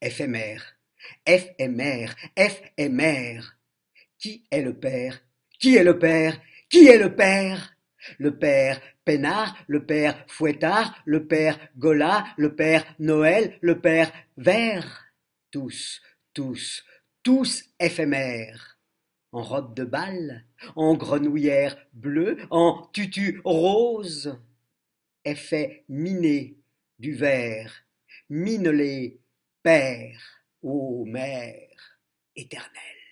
Éphémère, éphémère, éphémère. Qui est le père Qui est le père Qui est le père Le père Pénard, le père Fouettard, le père Gola, le père Noël, le père Vert. Tous, tous, tous éphémères. En robe de bal, en grenouillère bleue, en tutu rose. Effet miné du vert, Père, ô Mère éternelle